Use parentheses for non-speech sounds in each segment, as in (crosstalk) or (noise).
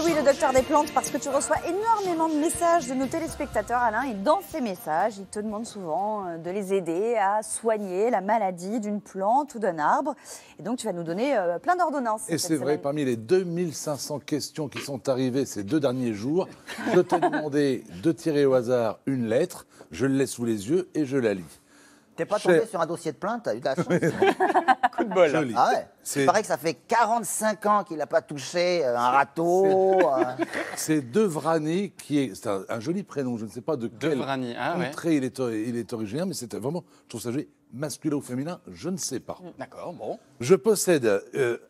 Eh oui, le docteur des plantes, parce que tu reçois énormément de messages de nos téléspectateurs, Alain, et dans ces messages, ils te demandent souvent euh, de les aider à soigner la maladie d'une plante ou d'un arbre. Et donc, tu vas nous donner euh, plein d'ordonnances. Et c'est vrai, parmi les 2500 questions qui sont arrivées ces deux derniers jours, je t'ai (laughs) demandé de tirer au hasard une lettre, je l'ai laisse sous les yeux et je la lis n'est pas tombé sur un dossier de plainte, t'as eu de la chance. Hein. (laughs) Coup de bol. Joli. Ah C'est que ça fait 45 ans qu'il n'a pas touché euh, un râteau. Euh. (laughs) C'est Devrani qui est. C'est un, joli prénom, je ne sais pas de quel Devrani, ah, ouais. il, est, il est originaire, mais c'est euh, vraiment. Je trouve ça joli. Masculin ou féminin, je ne sais pas. Mm. D'accord, bon. Je possède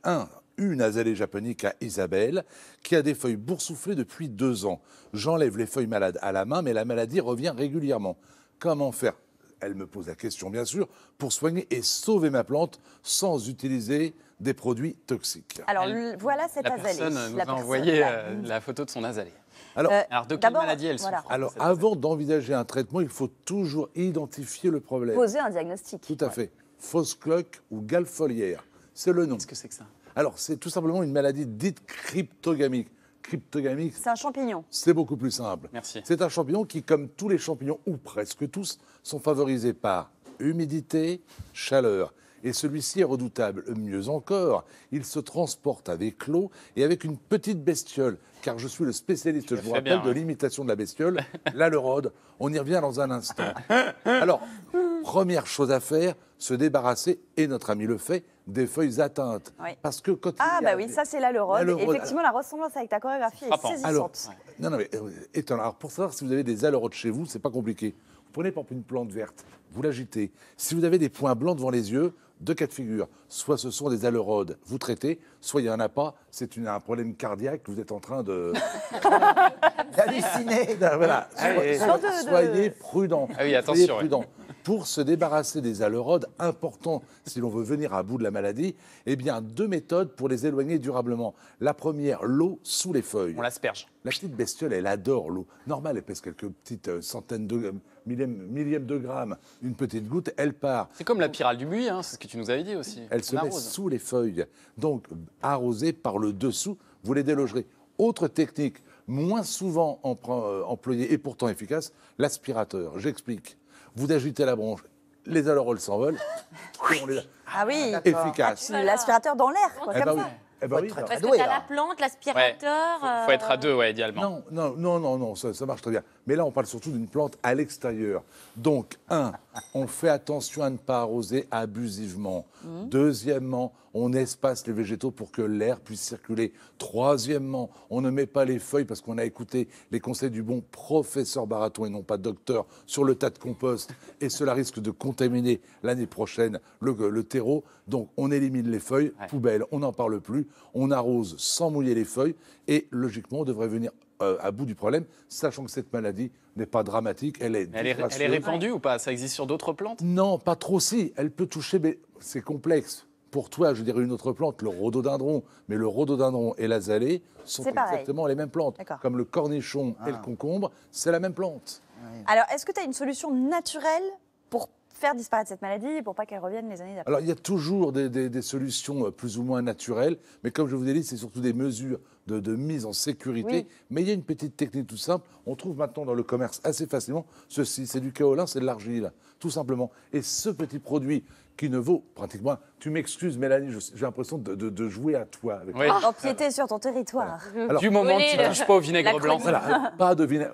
un, une azalée japonique à Isabelle, qui a des feuilles boursouflées depuis deux ans. J'enlève les feuilles malades à la main, mais la maladie revient régulièrement. Comment faire elle me pose la question bien sûr, pour soigner et sauver ma plante sans utiliser des produits toxiques. Alors voilà cette la azalée. Personne nous a envoyé euh, la photo de son azalée. Alors, euh, de quelle maladie elle souffre Alors avant d'envisager un traitement, il faut toujours identifier le problème. Poser un diagnostic. Tout à fait. Fausse cloque ou Galfolière, c'est le nom. Qu'est-ce que c'est que ça Alors c'est tout simplement une maladie dite cryptogamique cryptogamique. C'est un champignon. C'est beaucoup plus simple. Merci. C'est un champignon qui, comme tous les champignons, ou presque tous, sont favorisés par humidité, chaleur. Et celui-ci est redoutable. Mieux encore, il se transporte avec l'eau et avec une petite bestiole, car je suis le spécialiste, je, vous rappelle, de l'imitation de la bestiole, la On y revient dans un instant. (laughs) Alors, première chose à faire, se débarrasser, et notre ami le fait, des feuilles atteintes. Parce que quand ah, bah oui, ça c'est là Effectivement, la ressemblance avec ta chorégraphie est, saisissante. non, non, mais euh, Alors, pour savoir si vous avez des alerotes chez vous, c'est pas compliqué. Vous prenez par exemple une plante verte, vous l'agitez. Si vous avez des points blancs devant les yeux, deux cas de figure. Soit ce sont des alerodes, vous traitez, soit il y en a pas, c'est un problème cardiaque, vous êtes en train de. (laughs) d'halluciner. Voilà. soyez prudent. Ah oui, attention pour se débarrasser des aleurodes importants si l'on veut venir à bout de la maladie, eh bien, deux méthodes pour les éloigner durablement. La première, l'eau sous les feuilles. On l'asperge. La petite bestiole, elle adore l'eau. Normal, elle pèse quelques petites euh, centaines de millième, de grammes une petite goutte, elle part. C'est comme la pyrale du buis, hein, c'est ce que tu nous avais dit aussi. Elle se met sous les feuilles, donc arrosée par le dessous, vous les délogerez. Autre technique, moins souvent euh, employée et pourtant efficace, l'aspirateur. J'explique vous ajoutez la branche, les alorols s'envolent. (laughs) on les Ah oui, Efficace. Ah, l'aspirateur dans l'air, quoi, eh comme ben eh ben très- Parce que t'as la plante, l'aspirateur. Faut, faut être à euh, deux, ouais, idéalement. Non, non, non, non, non, ça marche très bien. Mais là, on parle surtout d'une plante à l'extérieur. Donc, un, on fait attention à ne pas arroser abusivement. Hmm. Deuxièmement, on espace les végétaux pour que l'air puisse circuler. Troisièmement, on ne met pas les feuilles parce qu'on a écouté les conseils du bon professeur Baraton et non pas docteur sur le tas de compost et cela risque de contaminer l'année prochaine le, terreau. Donc on élimine les feuilles, poubelle, on n'en parle plus, on arrose sans mouiller les feuilles et logiquement on devrait venir euh, à bout du problème, sachant que cette maladie n'est pas dramatique. Elle est, elle est, répandue ou pas Ça existe sur d'autres plantes Non, pas trop si. Elle peut toucher, mais c'est complexe. Pour toi, je dirais une autre plante, le rhododendron. Mais le rhododendron et l'azalée sont exactement les mêmes plantes. Comme le cornichon et le ah. concombre, c'est la même plante. Alors, est-ce que tu as une solution naturelle faire disparaître cette maladie pour pas qu'elle revienne les années d'après Alors il y a toujours des, solutions euh, plus ou moins naturelles, mais comme je vous ai dit, c'est surtout des mesures de, mise en sécurité. Mais il y a une petite technique tout simple. On trouve maintenant dans le commerce assez facilement ceci c'est du kaolin, c'est de l'argile, tout simplement. Et ce petit produit qui ne vaut pratiquement. Tu m'excuses, Mélanie, j'ai l'impression de, jouer à toi. Avec oui. Oh, Empiéter sur ton territoire. du moment que tu ne touches pas au vinaigre blanc. pas de vinaigre.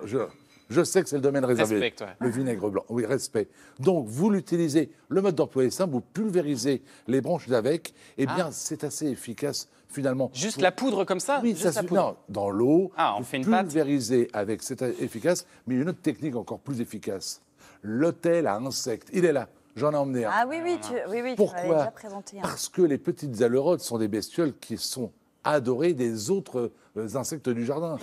Je sais que c'est le domaine réservé. Respect, Le vinaigre blanc. Oui, respect. Donc, vous l'utilisez. Le mode d'emploi est simple. Vous pulvérisez les branches avec. Eh ah. bien, c'est assez efficace finalement. Juste la poudre comme ça Oui, ça non, dans l'eau. Ah, pulvérisez avec, c'est efficace. Mais une autre technique encore plus efficace. L'hôtel à insectes. Il est là. J'en ai emmené un. Ah oui, oui, tu, ah, oui, oui Pourquoi déjà présenté Parce que les petites alerodes sont des bestioles qui sont adorées des autres euh, insectes du jardin.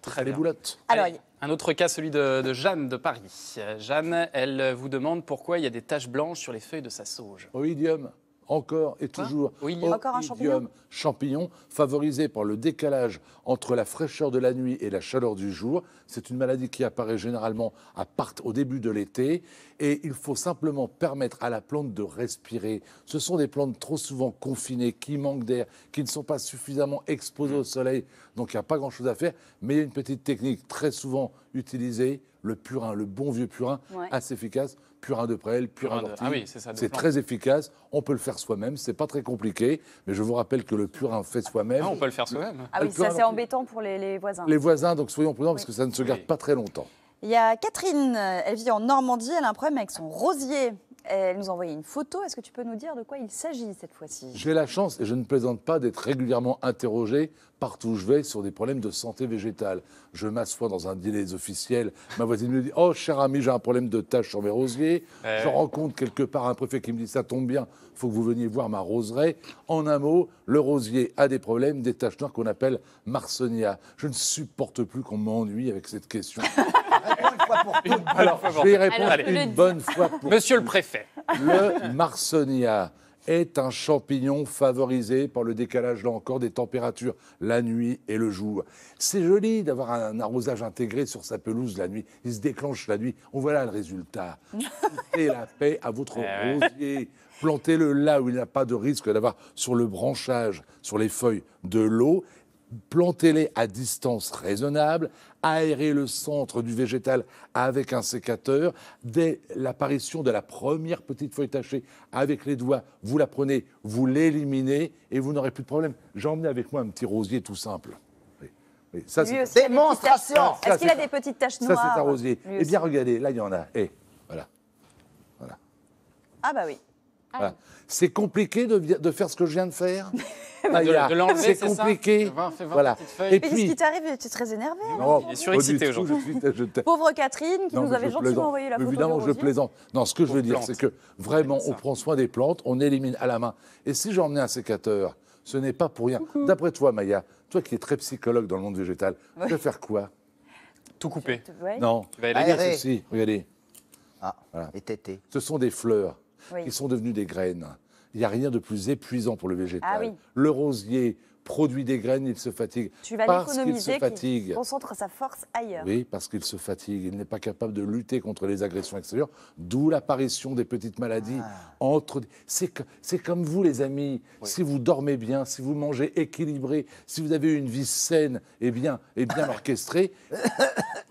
Très les boulottes. Alors, un autre cas, celui de, Jeanne de Paris. Euh, Jeanne, elle vous demande pourquoi il y a des taches blanches sur les feuilles de sa sauge. Oïdium encore et toujours oui, il y a encore un champignon. favorisé par le décalage entre la fraîcheur de la nuit et la chaleur du jour. C'est une maladie qui apparaît généralement à part, au début de l'été et il faut simplement permettre à la plante de respirer. Ce sont des plantes trop souvent confinées, qui manquent d'air, qui ne sont pas suffisamment exposées au mm. soleil, donc il n'y a pas grand-chose à faire, mais il y a une petite technique très souvent utilisée, le purin, le bon vieux purin, assez efficace Purin de prêle, Purin d'Ortie. Ah oui, c'est très efficace. On peut le faire soi-même. C'est pas très compliqué. Mais je vous rappelle que le Purin fait soi-même. Ah, on peut le faire soi-même. Ah oui, ça c'est embêtant pour les, voisins. Les voisins, donc soyons prudents parce que ça ne se garde pas très longtemps. Il y a Catherine, euh, elle vit en Normandie, elle a un problème avec son rosier. Elle nous a envoyé une photo. Est-ce que tu peux nous dire de quoi il s'agit cette fois-ci J'ai la chance, et je ne plaisante pas, d'être régulièrement interrogé partout où je vais sur des problèmes de santé végétale. Je m'assois dans un délai officiel, ma voisine me dit Oh, cher ami, j'ai un problème de tache sur mes rosiers. Je rencontre quelque part un préfet qui me dit Ça tombe bien, faut que vous veniez voir ma roseraie. En un mot, le rosier a des problèmes, des taches noires qu'on appelle marsonia. Je ne supporte plus qu'on m'ennuie avec cette question. (laughs) Alors, je vais y répondre une bonne fois pour Monsieur le préfet. Le marsonia, est un champignon favorisé par le décalage, là encore, des températures la nuit et le jour. C'est joli d'avoir un arrosage intégré sur sa pelouse la nuit. Il se déclenche la nuit. On voit là le résultat. (laughs) Et la paix à votre eh rosier. Plantez-le là où il n'y a pas de risque d'avoir sur le branchage, sur les feuilles, de l'eau plantez-les à distance raisonnable, aérez le centre du végétal avec un sécateur. Dès l'apparition de la première petite feuille tachée avec les doigts, vous la prenez, vous l'éliminez et vous n'aurez plus de problème. J'ai emmené avec moi un petit rosier tout simple. c'est... Démonstration Est-ce qu'il a des petites taches noires Ça, c'est un rosier. Eh bien, regardez, là, il y en a. Eh, voilà. voilà. Ah bah oui. C'est compliqué de faire ce que je viens de faire (laughs) Ah, c'est compliqué. voilà. Et puis, qu'est-ce qui t'arrive Tu es très énervé. Non, il est surexcité aujourd'hui. Pauvre Catherine qui nous avait gentiment envoyé la photo. Évidemment, je plaisante. Non, ce que je veux dire, c'est que vraiment, on prend soin des plantes, on élimine à la main. Et si j'emmenais un sécateur, ce n'est pas pour rien. D'après toi, Maya, toi qui es très psychologue dans le monde végétal, tu vas faire quoi Tout couper. Non. Tu vas aller ah, Regardez. Ah, voilà. et Ce sont des fleurs qui sont devenues des graines. Il n'y a rien de plus épuisant pour le végétal. Ah le rosier, produit des graines, il se fatigue. Tu vas parce qu'il se fatigue. il concentre sa force ailleurs. Oui, parce qu'il se fatigue. Il n'est pas capable de lutter contre les agressions extérieures, d'où l'apparition des petites maladies. Ah. Entre... C'est comme vous, les amis. Si vous dormez bien, si vous mangez équilibré, si vous avez une vie saine et bien, et bien (laughs) orchestrée,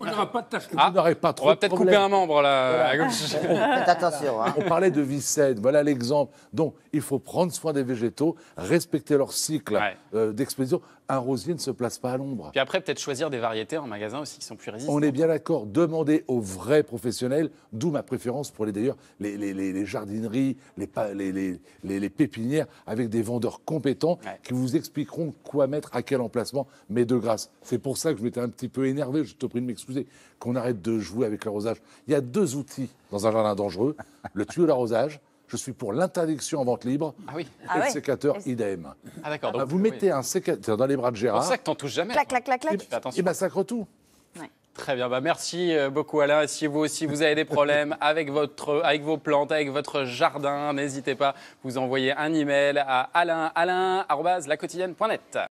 on n'aura pas de tâches. Ah. vous pas trop. On va peut-être couper un membre là. (laughs) Faites attention. Hein. On parlait de vie saine. Voilà l'exemple. Donc, il faut prendre soin des végétaux, respecter leur cycle. Euh, euh, d'exposition, d'explosion, un rosier ne se place pas à l'ombre. Puis après, peut-être choisir des variétés en magasin aussi qui sont plus résistantes. On est bien d'accord. Demandez aux vrais professionnels, d'où ma préférence pour les d'ailleurs les, les, les, jardineries, les, pépinières, avec des vendeurs compétents qui vous expliqueront quoi mettre, à quel emplacement, mais de grâce. C'est pour ça que je m'étais un petit peu énervé, je te prie de m'excuser, qu'on arrête de jouer avec l'arrosage. Il y a deux outils dans un jardin dangereux, le tuyau d'arrosage je suis pour l'interdiction en vente libre ah oui. Ah sécateur idem. Ah d'accord. Bah, vous mettez un sécateur dans les bras de Gérard. C'est ça que t'en touches jamais. Clac, clac, clac, eh ben, attention. tout. Très bien, bah merci euh, beaucoup Alain. si vous aussi vous avez des problèmes (laughs) avec, votre, avec vos plantes, avec votre jardin, n'hésitez pas, vous envoyez un email à alain, alain,